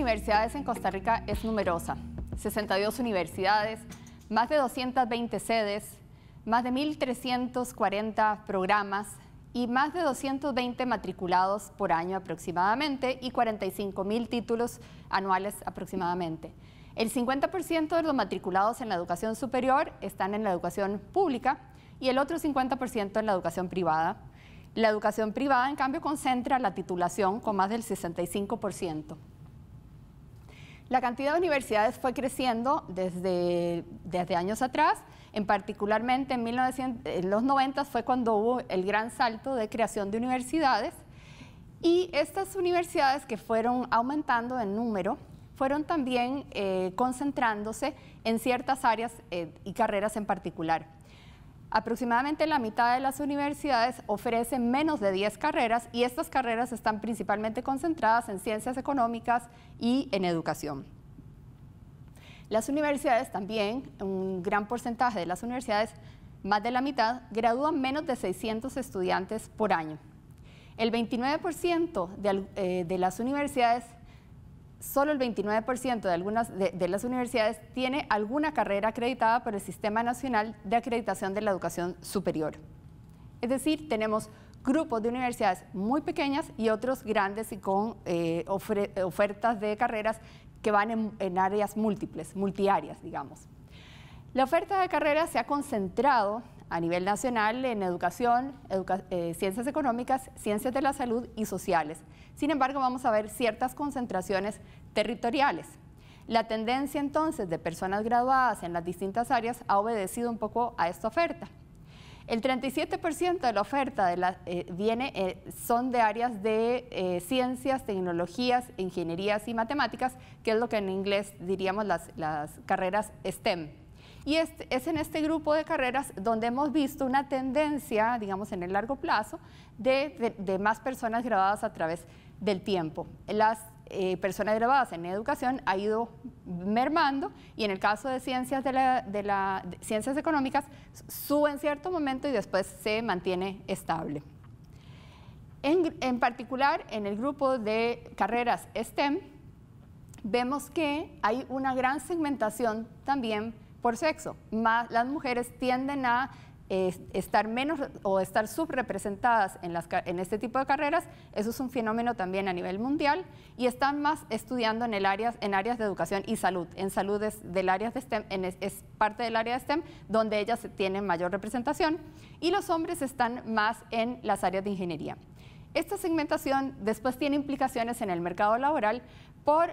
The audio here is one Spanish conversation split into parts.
universidades en Costa Rica es numerosa, 62 universidades, más de 220 sedes, más de 1.340 programas y más de 220 matriculados por año aproximadamente y 45.000 títulos anuales aproximadamente. El 50% de los matriculados en la educación superior están en la educación pública y el otro 50% en la educación privada. La educación privada, en cambio, concentra la titulación con más del 65%. La cantidad de universidades fue creciendo desde, años atrás. En particularmente en, los 90 fue cuando hubo el gran salto de creación de universidades. Y estas universidades que fueron aumentando en número fueron también eh, concentrándose en ciertas áreas eh, y carreras en particular. Aproximadamente la mitad de las universidades ofrecen menos de 10 carreras y estas carreras están principalmente concentradas en ciencias económicas y en educación. Las universidades también, un gran porcentaje de las universidades, más de la mitad, gradúan menos de 600 estudiantes por año. El 29% de, eh, de las universidades solo el 29% de algunas de, las universidades tiene alguna carrera acreditada por el Sistema Nacional de Acreditación de la Educación Superior. Es decir, tenemos grupos de universidades muy pequeñas y otros grandes y con eh, ofertas de carreras que van en, en áreas múltiples, multiáreas, digamos. La oferta de carreras se ha concentrado a nivel nacional en educación, eh, ciencias económicas, ciencias de la salud y sociales. Sin embargo, vamos a ver ciertas concentraciones territoriales. La tendencia entonces de personas graduadas en las distintas áreas ha obedecido un poco a esta oferta. El 37% de la oferta de la, eh, viene, eh, son de áreas de ciencias, tecnologías, ingenierías y matemáticas, que es lo que en inglés diríamos las, las carreras STEM. Y es, en este grupo de carreras donde hemos visto una tendencia, digamos, en el largo plazo, de, más personas grabadas a través del tiempo. Las eh, personas grabadas en educación ha ido mermando y en el caso de ciencias, de la, ciencias económicas sube en cierto momento y después se mantiene estable. En, en, particular, en el grupo de carreras STEM, vemos que hay una gran segmentación también por sexo. Más, las mujeres tienden a estar menos o estar subrepresentadas en, las, en este tipo de carreras, eso es un fenómeno también a nivel mundial y están más estudiando en, el áreas, en áreas de educación y salud. En salud del área de STEM, parte del área de STEM donde ellas tienen mayor representación y los hombres están más en las áreas de ingeniería. Esta segmentación después tiene implicaciones en el mercado laboral por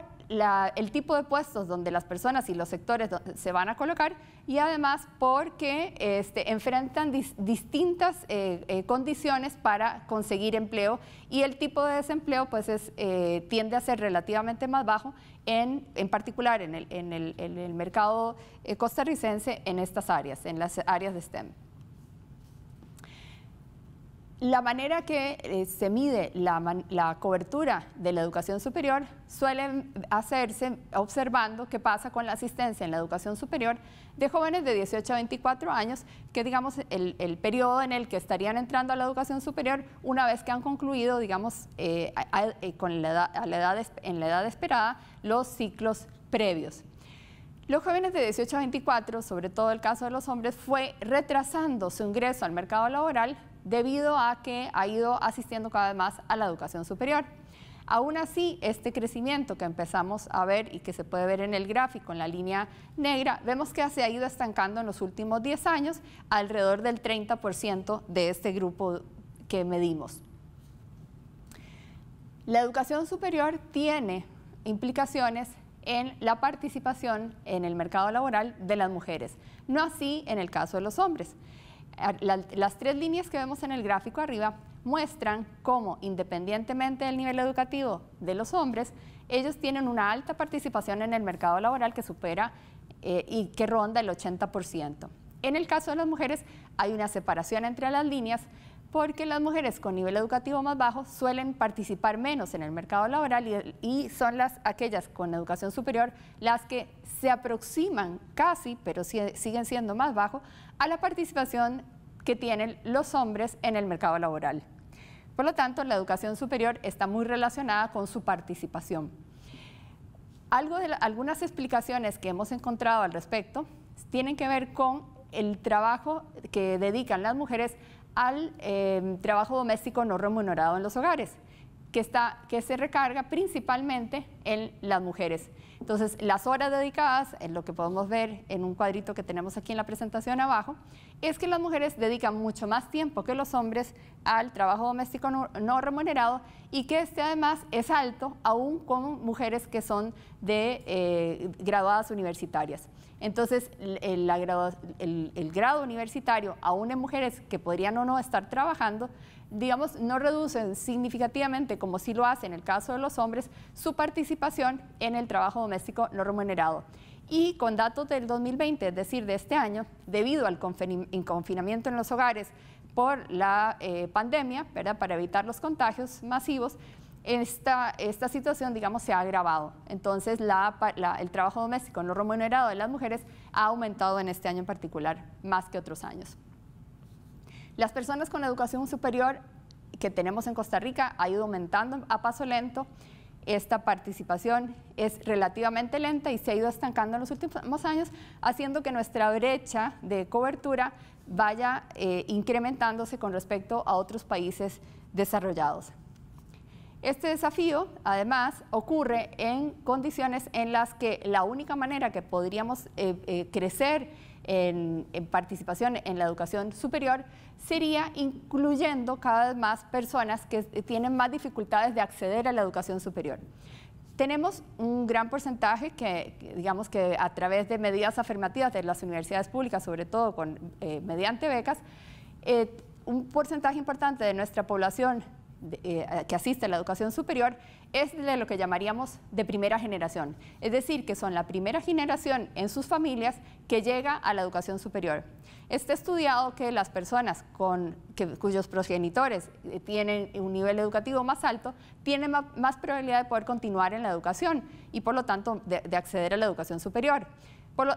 el tipo de puestos donde las personas y los sectores se van a colocar y además porque este, enfrentan distintas eh, eh, condiciones para conseguir empleo y el tipo de desempleo pues eh, tiende a ser relativamente más bajo en, particular en el mercado costarricense en estas áreas, en las áreas de STEM. La manera que eh, se mide la, cobertura de la educación superior suele hacerse observando qué pasa con la asistencia en la educación superior de jóvenes de 18 a 24 años, que digamos el, periodo en el que estarían entrando a la educación superior una vez que han concluido, en la edad esperada los ciclos previos. Los jóvenes de 18 a 24, sobre todo el caso de los hombres, fue retrasando su ingreso al mercado laboral debido a que ha ido asistiendo cada vez más a la educación superior. Aún así, este crecimiento que empezamos a ver y que se puede ver en el gráfico, en la línea negra, vemos que se ha ido estancando en los últimos 10 años alrededor del 30% de este grupo que medimos. La educación superior tiene implicaciones en la participación en el mercado laboral de las mujeres, no así en el caso de los hombres las tres líneas que vemos en el gráfico arriba muestran cómo, independientemente del nivel educativo de los hombres, ellos tienen una alta participación en el mercado laboral que supera eh, y que ronda el 80%. En el caso de las mujeres hay una separación entre las líneas, porque las mujeres con nivel educativo más bajo suelen participar menos en el mercado laboral y, son las, aquellas con educación superior las que se aproximan casi, pero siguen siendo más bajo, a la participación que tienen los hombres en el mercado laboral. Por lo tanto, la educación superior está muy relacionada con su participación. Algo algunas explicaciones que hemos encontrado al respecto tienen que ver con el trabajo que dedican las mujeres al em, trabajo doméstico no remunerado en los hogares, que, se recarga principalmente en las mujeres. Entonces, las horas dedicadas, en lo que podemos ver en un cuadrito que tenemos aquí en la presentación abajo, es que las mujeres dedican mucho más tiempo que los hombres al trabajo doméstico no, remunerado y que este además es alto aún con mujeres que son eh, graduadas universitarias. Entonces, el, grado universitario, aún en mujeres que podrían o no estar trabajando, digamos, no reducen significativamente, como sí lo hace en el caso de los hombres, su participación en el trabajo doméstico no remunerado. Y con datos del 2020, es decir, de este año, debido al confinamiento en los hogares por la eh, pandemia, para evitar los contagios masivos, esta, esta situación, digamos, se ha agravado. Entonces, el trabajo doméstico no remunerado de las mujeres ha aumentado en este año en particular, más que otros años. Las personas con educación superior que tenemos en Costa Rica ha ido aumentando a paso lento. Esta participación es relativamente lenta y se ha ido estancando en los últimos años, haciendo que nuestra brecha de cobertura vaya eh, incrementándose con respecto a otros países desarrollados. Este desafío, además, ocurre en condiciones en las que la única manera que podríamos eh, eh, crecer en, participación en la educación superior sería incluyendo cada vez más personas que eh, tienen más dificultades de acceder a la educación superior. Tenemos un gran porcentaje que, digamos que a través de medidas afirmativas de las universidades públicas, sobre todo con, mediante becas, un porcentaje importante de nuestra población eh, que asiste a la educación superior es de lo que llamaríamos de primera generación. Es decir, que son la primera generación en sus familias que llega a la educación superior. Está estudiado que las personas cuyos progenitores eh, tienen un nivel educativo más alto tienen más, probabilidad de poder continuar en la educación y por lo tanto de acceder a la educación superior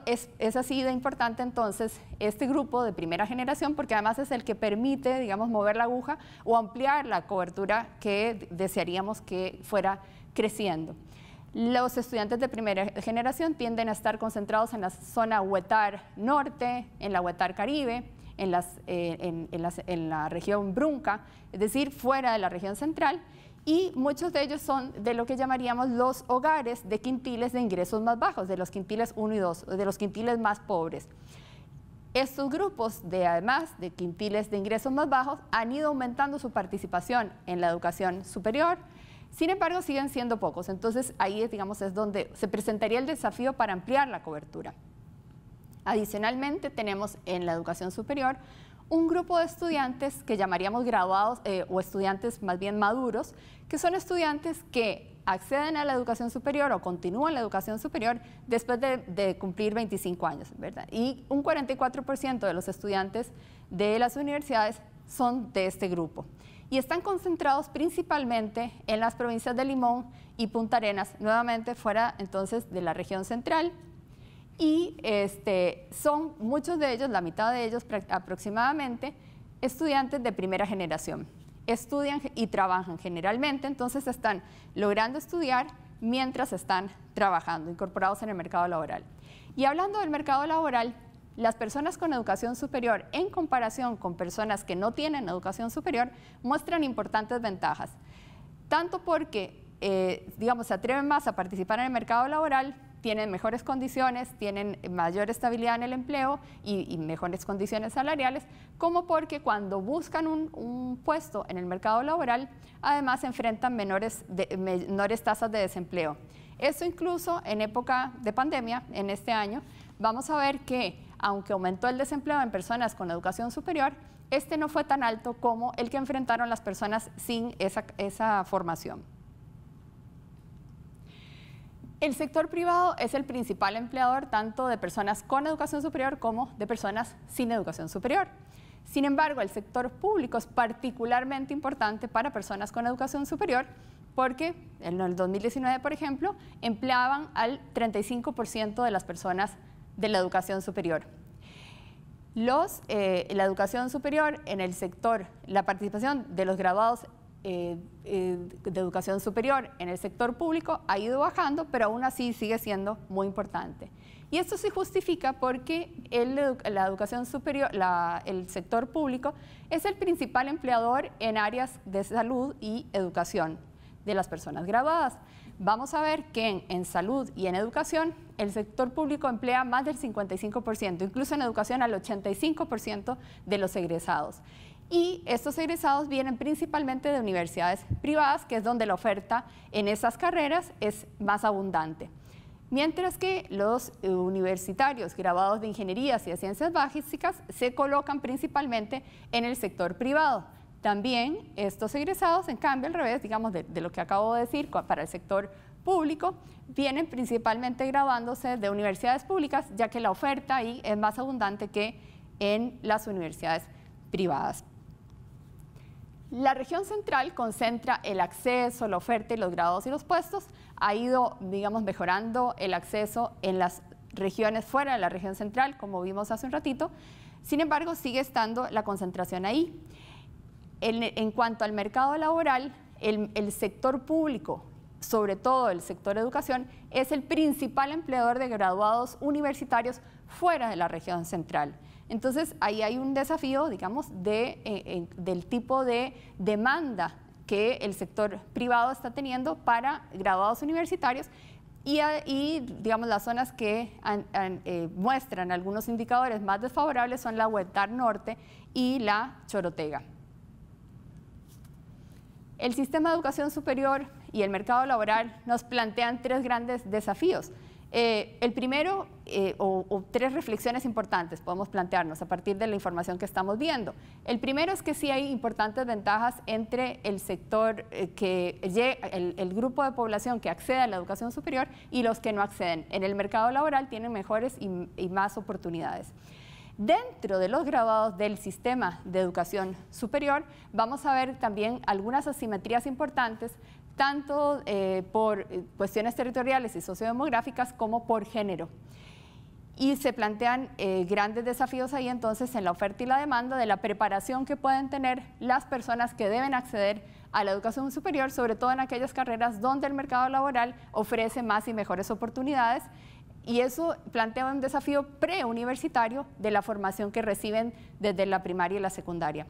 es, así de importante entonces este grupo de primera generación porque además es el que permite, digamos, mover la aguja o ampliar la cobertura que desearíamos que fuera creciendo. Los estudiantes de primera generación tienden a estar concentrados en la zona Huetar Norte, en la Huetar Caribe, en eh, la región Brunca, es decir, fuera de la región central y muchos de ellos son de lo que llamaríamos los hogares de quintiles de ingresos más bajos, de los quintiles 1 y 2, de los quintiles más pobres. Estos grupos, de, además de quintiles de ingresos más bajos, han ido aumentando su participación en la educación superior, sin embargo siguen siendo pocos, entonces ahí digamos es donde se presentaría el desafío para ampliar la cobertura. Adicionalmente tenemos en la educación superior un grupo de estudiantes que llamaríamos graduados eh, o estudiantes más bien maduros, que son estudiantes que acceden a la educación superior o continúan la educación superior después de, de cumplir 25 años, ¿verdad? Y un 44% de los estudiantes de las universidades son de este grupo y están concentrados principalmente en las provincias de Limón y Punta Arenas, nuevamente fuera entonces de la región central y este, son muchos de ellos, la mitad de ellos aproximadamente, estudiantes de primera generación. Estudian y trabajan generalmente, entonces están logrando estudiar mientras están trabajando, incorporados en el mercado laboral. Y hablando del mercado laboral, las personas con educación superior en comparación con personas que no tienen educación superior muestran importantes ventajas, tanto porque, eh, digamos, se atreven más a participar en el mercado laboral, tienen mejores condiciones, tienen mayor estabilidad en el empleo y, mejores condiciones salariales, como porque cuando buscan un, puesto en el mercado laboral, además enfrentan menores, menores tasas de desempleo. Esto incluso en época de pandemia, en este año, vamos a ver que aunque aumentó el desempleo en personas con educación superior, este no fue tan alto como el que enfrentaron las personas sin esa formación. El sector privado es el principal empleador tanto de personas con educación superior como de personas sin educación superior. Sin embargo, el sector público es particularmente importante para personas con educación superior porque en el 2019, por ejemplo, empleaban al 35% de las personas de la educación superior. Eh, la educación superior en el sector, la participación de los graduados eh, eh, de educación superior en el sector público ha ido bajando, pero aún así sigue siendo muy importante. Y esto se justifica porque el, la educación superior, el sector público, es el principal empleador en áreas de salud y educación de las personas graduadas. Vamos a ver que en, en salud y en educación el sector público emplea más del 55%, incluso en educación al 85% de los egresados. Y estos egresados vienen principalmente de universidades privadas, que es donde la oferta en esas carreras es más abundante. Mientras que los eh, universitarios graduados de ingenierías y de ciencias básicas se colocan principalmente en el sector privado. También estos egresados, en cambio, al revés, digamos, de, de lo que acabo de decir para el sector público, vienen principalmente graduándose de universidades públicas, ya que la oferta ahí es más abundante que en las universidades privadas. La región central concentra el acceso, la oferta y los grados y los puestos. Ha ido, digamos, mejorando el acceso en las regiones fuera de la región central, como vimos hace un ratito. Sin embargo, sigue estando la concentración ahí. En, cuanto al mercado laboral, el, el sector público, sobre todo el sector educación, es el principal empleador de graduados universitarios fuera de la región central. Entonces, ahí hay un desafío, digamos, eh, del tipo de demanda que el sector privado está teniendo para graduados universitarios y, digamos, las zonas que eh, muestran algunos indicadores más desfavorables son la Huetar Norte y la Chorotega. El sistema de educación superior y el mercado laboral nos plantean tres grandes desafíos. Eh, el primero, eh, o, tres reflexiones importantes podemos plantearnos a partir de la información que estamos viendo. El primero es que sí hay importantes ventajas entre el sector eh, que el, grupo de población que accede a la educación superior y los que no acceden. En el mercado laboral tienen mejores y, más oportunidades. Dentro de los graduados del sistema de educación superior, vamos a ver también algunas asimetrías importantes tanto eh, por eh, cuestiones territoriales y sociodemográficas como por género. Y se plantean eh, grandes desafíos ahí entonces en la oferta y la demanda de la preparación que pueden tener las personas que deben acceder a la educación superior, sobre todo en aquellas carreras donde el mercado laboral ofrece más y mejores oportunidades. Y eso plantea un desafío preuniversitario de la formación que reciben desde la primaria y la secundaria.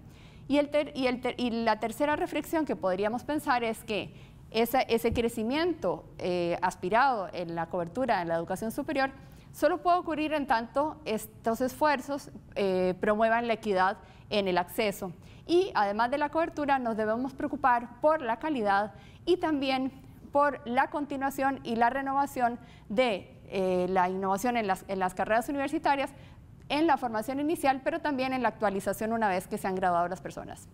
Y, el y, el y la tercera reflexión que podríamos pensar es que ese crecimiento eh, aspirado en la cobertura en la educación superior solo puede ocurrir en tanto estos esfuerzos eh, promuevan la equidad en el acceso. Y además de la cobertura, nos debemos preocupar por la calidad y también por la continuación y la renovación de eh, la innovación en las carreras universitarias, en la formación inicial, pero también en la actualización una vez que se han graduado las personas.